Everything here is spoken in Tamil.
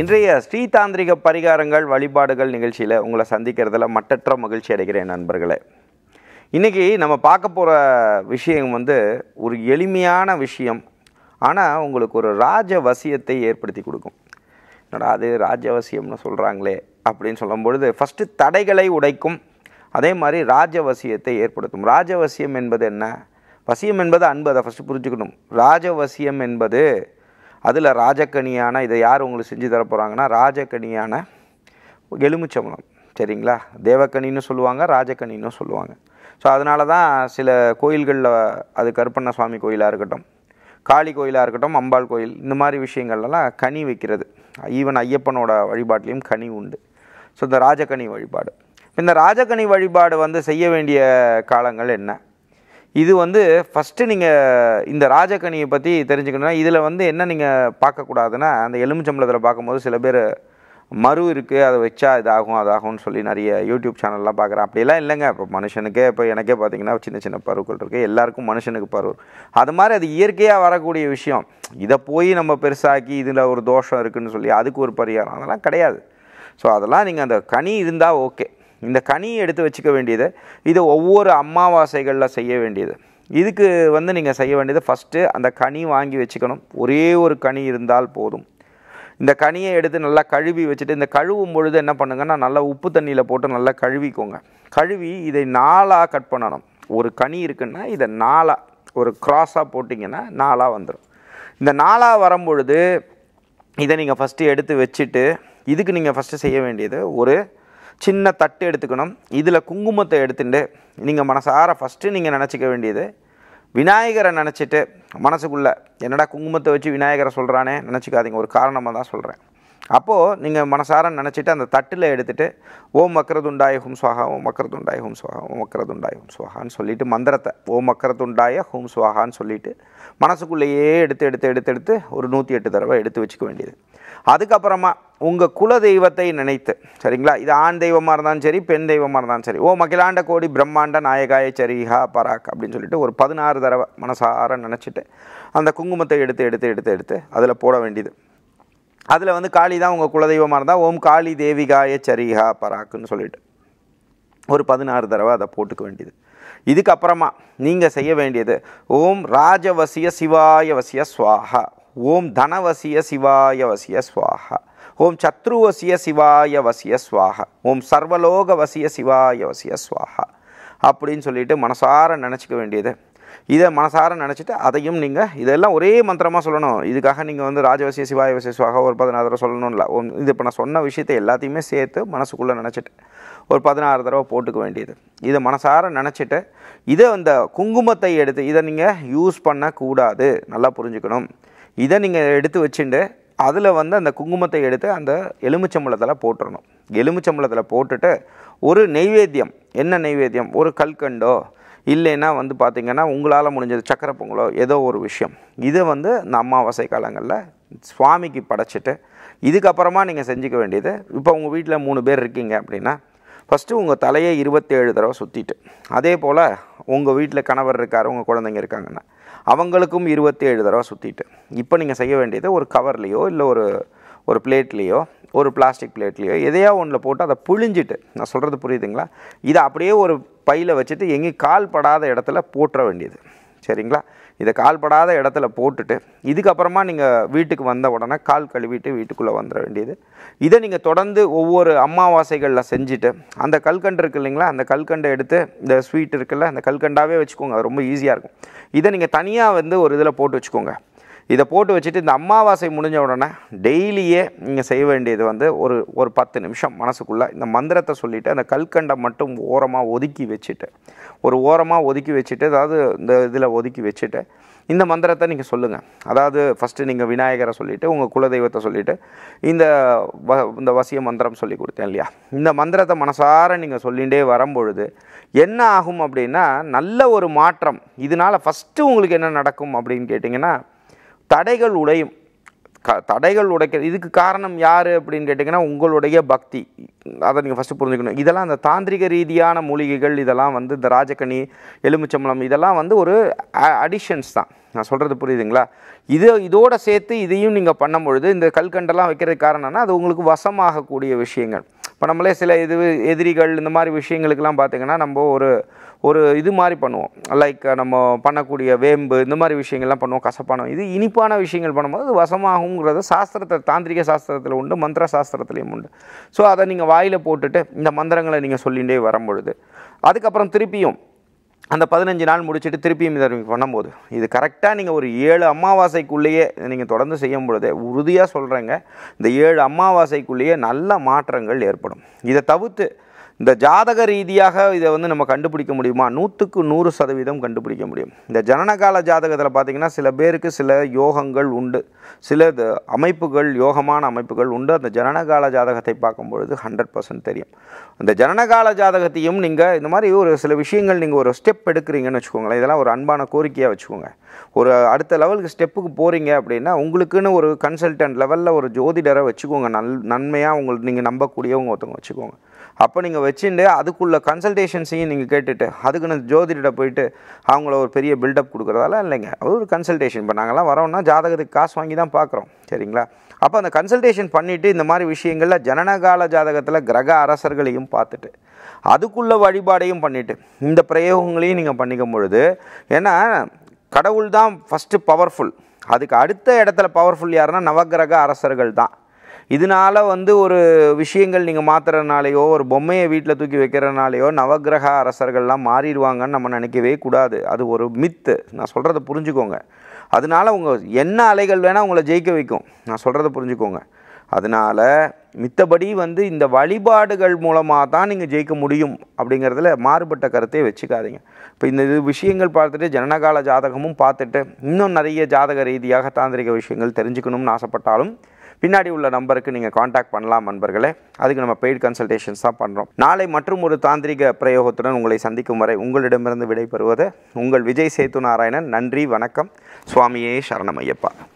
இன்றைய ஸ்ரீதாந்திரிக பரிகாரங்கள் வழிபாடுகள் நிகழ்ச்சியில் உங்களை சந்திக்கிறதுல மட்டற்ற மகிழ்ச்சி அடைகிறேன் நண்பர்களே இன்றைக்கி நம்ம பார்க்க போகிற விஷயம் வந்து ஒரு எளிமையான விஷயம் ஆனால் உங்களுக்கு ஒரு ராஜ வசியத்தை ஏற்படுத்தி கொடுக்கும் என்னடா அது ராஜவசியம்னு சொல்கிறாங்களே அப்படின்னு சொல்லும் பொழுது ஃபஸ்ட்டு தடைகளை உடைக்கும் அதே மாதிரி ராஜவசியத்தை ஏற்படுத்தும் ராஜவசியம் என்பது என்ன வசியம் என்பது அன்பு அதை ஃபஸ்ட்டு புரிஞ்சுக்கணும் ராஜவசியம் என்பது அதில் ராஜக்கனியான இதை யார் உங்களுக்கு செஞ்சு தர போகிறாங்கன்னா ராஜக்கனியான எலுமிச்சம்பளம் சரிங்களா தேவக்கனின்னு சொல்லுவாங்க ராஜக்கனின்னு சொல்லுவாங்க ஸோ அதனால தான் சில கோயில்களில் அது கருப்பண்ண சுவாமி கோயிலாக இருக்கட்டும் காளி கோயிலாக இருக்கட்டும் அம்பாள் கோயில் இந்த மாதிரி விஷயங்கள்லாம் கனி வைக்கிறது ஈவன் ஐயப்பனோட வழிபாட்லேயும் கனி உண்டு ஸோ இந்த ராஜக்கனி வழிபாடு இந்த ராஜக்கனி வழிபாடு வந்து செய்ய வேண்டிய காலங்கள் என்ன இது வந்து ஃபஸ்ட்டு நீங்கள் இந்த ராஜகனியை பற்றி தெரிஞ்சுக்கணும்னா இதில் வந்து என்ன நீங்கள் பார்க்கக்கூடாதுன்னா அந்த எலுமிச்சம்பளத்தில் பார்க்கும்போது சில பேர் மறு இருக்குது அதை வச்சா இதாகும் அதாகும்னு சொல்லி நிறைய யூடியூப் சேனல்லாம் பார்க்குறேன் அப்படிலாம் இல்லைங்க இப்போ மனுஷனுக்கே இப்போ எனக்கே பார்த்திங்கன்னா சின்ன சின்ன பருவுகள் இருக்குது எல்லாருக்கும் மனுஷனுக்கு பருவ அது மாதிரி அது இயற்கையாக வரக்கூடிய விஷயம் இதை போய் நம்ம பெருசாக்கி இதில் ஒரு தோஷம் இருக்குதுன்னு சொல்லி அதுக்கு ஒரு பரிகாரம் அதெல்லாம் கிடையாது ஸோ அதெல்லாம் நீங்கள் அந்த கனி இருந்தால் ஓகே இந்த கனியை எடுத்து வச்சுக்க வேண்டியது இது ஒவ்வொரு அமாவாசைகளில் செய்ய வேண்டியது இதுக்கு வந்து நீங்கள் செய்ய வேண்டியது ஃபஸ்ட்டு அந்த கனி வாங்கி வச்சுக்கணும் ஒரே ஒரு கனி இருந்தால் போதும் இந்த கனியை எடுத்து நல்லா கழுவி வச்சுட்டு இந்த கழுவும் பொழுது என்ன பண்ணுங்கன்னா நல்லா உப்பு தண்ணியில் போட்டு நல்லா கழுவிக்கோங்க கழுவி இதை நாளாக கட் பண்ணணும் ஒரு கனி இருக்குன்னா இதை நாளாக ஒரு க்ராஸாக போட்டிங்கன்னா நாளாக வந்துடும் இந்த நாளாக வரும்பொழுது இதை நீங்கள் ஃபஸ்ட்டு எடுத்து வச்சுட்டு இதுக்கு நீங்கள் ஃபஸ்ட்டு செய்ய வேண்டியது ஒரு சின்ன தட்டு எடுத்துக்கணும் இதில் குங்குமத்தை எடுத்துட்டு நீங்கள் மனசார ஃபஸ்ட்டு நீங்கள் நினச்சிக்க வேண்டியது விநாயகரை நினச்சிட்டு மனசுக்குள்ளே என்னடா குங்குமத்தை வச்சு விநாயகரை சொல்கிறானே நினச்சிக்காதீங்க ஒரு காரணமாக தான் சொல்கிறேன் அப்போது நீங்கள் மனசார நினச்சிட்டு அந்த தட்டில் எடுத்துகிட்டு ஓம் மக்கரதுண்டாய ஹும் சுவாகா ஓம் மக்கரதுண்டாய ஹும் சுவாகா ஓம் மக்கரதுண்டாய ஹும் சுவாகான்னு சொல்லிவிட்டு மந்திரத்தை ஓம் மக்கரதுண்டாய ஹும் சுவாகான்னு சொல்லிவிட்டு மனசுக்குள்ளேயே எடுத்து எடுத்து எடுத்து எடுத்து ஒரு நூற்றி எட்டு தடவை எடுத்து வச்சுக்க வேண்டியது அதுக்கப்புறமா உங்கள் குல தெய்வத்தை நினைத்து சரிங்களா இது ஆண் தெய்வமாக இருந்தாலும் சரி பெண் தெய்வமாக இருந்தாலும் சரி ஓ மகிழாண்ட கோடி பிரம்மாண்ட நாயகாய சரிஹா பராக் அப்படின்னு சொல்லிட்டு ஒரு பதினாறு தடவை மனசார நினச்சிட்டு அந்த குங்குமத்தை எடுத்து எடுத்து எடுத்து எடுத்து அதில் போட வேண்டியது அதில் வந்து காளி தான் உங்கள் குலதெய்வமாக இருந்தால் ஓம் காளி தேவிகாய சரிஹா பராக்குன்னு சொல்லிட்டு ஒரு பதினாறு தடவை அதை போட்டுக்க வேண்டியது இதுக்கப்புறமா நீங்கள் செய்ய வேண்டியது ஓம் ராஜவசிய சிவாய வசிய ஸ்வாஹா ஓம் தனவசிய சிவாய வசிய சுவாக ஓம் சத்ருவசிய சிவாய வசிய சுவாக ஓம் சர்வலோக வசிய சிவாய வசிய சுவாக அப்படின்னு சொல்லிட்டு மனசார நினச்சிக்க வேண்டியது இதை மனசார நினச்சிட்டு அதையும் நீங்கள் இதெல்லாம் ஒரே மந்திரமாக சொல்லணும் இதுக்காக நீங்கள் வந்து ராஜவசிய சிவாய வசிய சுவாக ஒரு பதினாறு தடவை ஓம் இது இப்போ நான் சொன்ன விஷயத்தை எல்லாத்தையுமே சேர்த்து மனசுக்குள்ளே நினச்சிட்டு ஒரு பதினாறு தடவை போட்டுக்க வேண்டியது இதை மனசார நினச்சிட்டு இதை அந்த குங்குமத்தை எடுத்து இதை நீங்கள் யூஸ் பண்ணக்கூடாது நல்லா புரிஞ்சுக்கணும் இதை நீங்கள் எடுத்து வச்சுட்டு அதில் வந்து அந்த குங்குமத்தை எடுத்து அந்த எலுமிச்சம்பழத்தில் போட்டுடணும் எலுமிச்சம்பழத்தில் போட்டுட்டு ஒரு நெய்வேத்தியம் என்ன நெய்வேத்தியம் ஒரு கல்கண்டோ இல்லைன்னா வந்து பார்த்திங்கன்னா உங்களால் முடிஞ்சது சக்கரை பொங்கலோ ஏதோ ஒரு விஷயம் இதை வந்து இந்த அம்மாவாசை காலங்களில் சுவாமிக்கு படைச்சிட்டு இதுக்கப்புறமா நீங்கள் செஞ்சுக்க வேண்டியது இப்போ உங்கள் வீட்டில் மூணு பேர் இருக்கீங்க அப்படின்னா ஃபஸ்ட்டு உங்கள் தலையை இருபத்தேழு தடவை சுற்றிட்டு அதே போல் உங்கள் வீட்டில் கணவர் இருக்கார் உங்கள் குழந்தைங்க இருக்காங்கன்னா அவங்களுக்கும் இருபத்தி ஏழு தடவை சுற்றிட்டு இப்போ நீங்கள் செய்ய வேண்டியது ஒரு கவர்லேயோ இல்லை ஒரு ஒரு பிளேட்லேயோ ஒரு பிளாஸ்டிக் பிளேட்லேயோ எதையோ ஒன்றில் போட்டு அதை புழிஞ்சிட்டு நான் சொல்கிறது புரியுதுங்களா இதை அப்படியே ஒரு பையில் வச்சுட்டு எங்கேயும் கால் படாத இடத்துல போட்டுற வேண்டியது சரிங்களா இதை கால் படாத இடத்துல போட்டுட்டு இதுக்கப்புறமா நீங்கள் வீட்டுக்கு வந்த உடனே கால் கழுவிட்டு வீட்டுக்குள்ளே வந்துட வேண்டியது இதை நீங்கள் தொடர்ந்து ஒவ்வொரு அம்மாவாசைகளில் செஞ்சுட்டு அந்த கல்கண்டு இருக்கு இல்லைங்களா அந்த கல்கண்டை எடுத்து இந்த ஸ்வீட் இருக்குல்ல அந்த கல்கண்டாவே வச்சுக்கோங்க ரொம்ப ஈஸியாக இருக்கும் இதை நீங்கள் தனியாக வந்து ஒரு இதில் போட்டு வச்சுக்கோங்க இதை போட்டு வச்சுட்டு இந்த அமாவாசை முடிஞ்ச உடனே டெய்லியே நீங்கள் செய்ய வேண்டியது வந்து ஒரு ஒரு பத்து நிமிஷம் மனசுக்குள்ளே இந்த மந்திரத்தை சொல்லிவிட்டு அந்த கல்கண்டை மட்டும் ஓரமாக ஒதுக்கி வச்சுட்டு ஒரு ஓரமாக ஒதுக்கி வச்சுட்டு அதாவது இந்த இதில் ஒதுக்கி வச்சுட்டு இந்த மந்திரத்தை நீங்கள் சொல்லுங்கள் அதாவது ஃபஸ்ட்டு நீங்கள் விநாயகரை சொல்லிவிட்டு உங்கள் குலதெய்வத்தை சொல்லிவிட்டு இந்த வ இந்த வசிய மந்திரம் சொல்லி கொடுத்தேன் இல்லையா இந்த மந்திரத்தை மனசார நீங்கள் சொல்லிகிட்டே வரும்பொழுது என்ன ஆகும் அப்படின்னா நல்ல ஒரு மாற்றம் இதனால் ஃபஸ்ட்டு உங்களுக்கு என்ன நடக்கும் அப்படின்னு கேட்டிங்கன்னா தடைகள் உடையும் க தடைகள் உடைக்க இதுக்கு காரணம் யார் அப்படின்னு கேட்டிங்கன்னா உங்களுடைய பக்தி அதை நீங்கள் ஃபஸ்ட்டு புரிஞ்சுக்கணும் இதெல்லாம் அந்த தாந்திரிக ரீதியான மூலிகைகள் இதெல்லாம் வந்து இந்த ராஜக்கனி எலுமிச்சம்பளம் இதெல்லாம் வந்து ஒரு அடிஷன்ஸ் தான் நான் சொல்கிறது புரியுதுங்களா இது இதோடு சேர்த்து இதையும் நீங்கள் பண்ணும் பொழுது இந்த கல்கண்டெல்லாம் வைக்கிறது காரணம்னா அது உங்களுக்கு வசமாகக்கூடிய விஷயங்கள் இப்போ நம்மளே சில இது எதிரிகள் இந்த மாதிரி விஷயங்களுக்கெல்லாம் பார்த்திங்கன்னா நம்ம ஒரு ஒரு இது மாதிரி பண்ணுவோம் லைக் நம்ம பண்ணக்கூடிய வேம்பு இந்த மாதிரி விஷயங்கள்லாம் பண்ணுவோம் கசப்பான இது இனிப்பான விஷயங்கள் பண்ணும்போது அது வசமாகுங்கிறது சாஸ்திரத்தை தாந்திரிக சாஸ்திரத்தில் உண்டு மந்திர சாஸ்திரத்துலேயும் உண்டு ஸோ அதை நீங்கள் வாயில் போட்டுட்டு இந்த மந்திரங்களை நீங்கள் சொல்லிகிட்டே வரும்பொழுது அதுக்கப்புறம் திருப்பியும் அந்த பதினஞ்சு நாள் முடிச்சுட்டு திருப்பியும் இதை பண்ணும்போது இது கரெக்டாக நீங்கள் ஒரு ஏழு அமாவாசைக்குள்ளேயே நீங்கள் தொடர்ந்து செய்யும் பொழுதே உறுதியாக சொல்கிறேங்க இந்த ஏழு அமாவாசைக்குள்ளேயே நல்ல மாற்றங்கள் ஏற்படும் இதை தவிர்த்து இந்த ஜாதக ரீதியாக இதை வந்து நம்ம கண்டுபிடிக்க முடியுமா நூற்றுக்கு நூறு சதவீதம் கண்டுபிடிக்க முடியும் இந்த ஜனனகால ஜாதகத்தில் பார்த்திங்கன்னா சில பேருக்கு சில யோகங்கள் உண்டு சில அமைப்புகள் யோகமான அமைப்புகள் உண்டு அந்த ஜனனகால ஜாதகத்தை பார்க்கும்பொழுது ஹண்ட்ரட் பர்சன்ட் தெரியும் அந்த ஜனனகால ஜாதகத்தையும் நீங்கள் இந்த மாதிரி ஒரு சில விஷயங்கள் நீங்கள் ஒரு ஸ்டெப் எடுக்கிறீங்கன்னு வச்சுக்கோங்களேன் இதெல்லாம் ஒரு அன்பான கோரிக்கையாக வச்சுக்கோங்க ஒரு அடுத்த லெவலுக்கு ஸ்டெப்புக்கு போகிறீங்க அப்படின்னா உங்களுக்குன்னு ஒரு கன்சல்டன்ட் லெவலில் ஒரு ஜோதிடரை வச்சுக்கோங்க நல் நன்மையாக உங்களுக்கு நீங்கள் நம்பக்கூடியவங்க ஒருத்தவங்க வச்சுக்கோங்க அப்போ நீங்கள் வச்சுட்டு அதுக்குள்ள கன்சல்டேஷன்ஸையும் நீங்கள் கேட்டுட்டு அதுக்குன்னு ஜோதிட போயிட்டு அவங்கள ஒரு பெரிய பில்டப் கொடுக்குறதால இல்லைங்க அது ஒரு கன்சல்டேஷன் இப்போ நாங்கள்லாம் வரோம்னா ஜாதகத்துக்கு காசு வாங்கி தான் பார்க்குறோம் சரிங்களா அப்போ அந்த கன்சல்டேஷன் பண்ணிவிட்டு இந்த மாதிரி விஷயங்களில் ஜனனகால ஜாதகத்தில் கிரக அரசர்களையும் பார்த்துட்டு அதுக்குள்ள வழிபாடையும் பண்ணிவிட்டு இந்த பிரயோகங்களையும் நீங்கள் பண்ணிக்கும் பொழுது ஏன்னா கடவுள் தான் ஃபஸ்ட்டு பவர்ஃபுல் அதுக்கு அடுத்த இடத்துல பவர்ஃபுல் யாருன்னா நவகிரக அரசர்கள் தான் இதனால் வந்து ஒரு விஷயங்கள் நீங்கள் மாற்றுறதுனாலையோ ஒரு பொம்மையை வீட்டில் தூக்கி வைக்கிறனாலையோ நவகிரக அரசர்கள்லாம் மாறிடுவாங்கன்னு நம்ம நினைக்கவே கூடாது அது ஒரு மித்து நான் சொல்கிறத புரிஞ்சுக்கோங்க அதனால் உங்கள் என்ன அலைகள் வேணால் உங்களை ஜெயிக்க வைக்கும் நான் சொல்கிறத புரிஞ்சுக்கோங்க அதனால் மித்தபடி வந்து இந்த வழிபாடுகள் மூலமாக தான் நீங்கள் ஜெயிக்க முடியும் அப்படிங்கிறதுல மாறுபட்ட கருத்தை வச்சுக்காதீங்க இப்போ இந்த இது விஷயங்கள் பார்த்துட்டு ஜனனகால ஜாதகமும் பார்த்துட்டு இன்னும் நிறைய ஜாதக ரீதியாக தாந்திரிக விஷயங்கள் தெரிஞ்சுக்கணும்னு ஆசைப்பட்டாலும் பின்னாடி உள்ள நம்பருக்கு நீங்கள் காண்டாக்ட் பண்ணலாம் நண்பர்களே அதுக்கு நம்ம பெய்டு கன்சல்டேஷன்ஸ் தான் பண்ணுறோம் நாளை மற்றும் ஒரு தாந்திரிக பிரயோகத்துடன் உங்களை சந்திக்கும் வரை உங்களிடமிருந்து விடைபெறுவது உங்கள் விஜய் சேத்து நாராயணன் நன்றி வணக்கம் சுவாமியே ஐயப்பா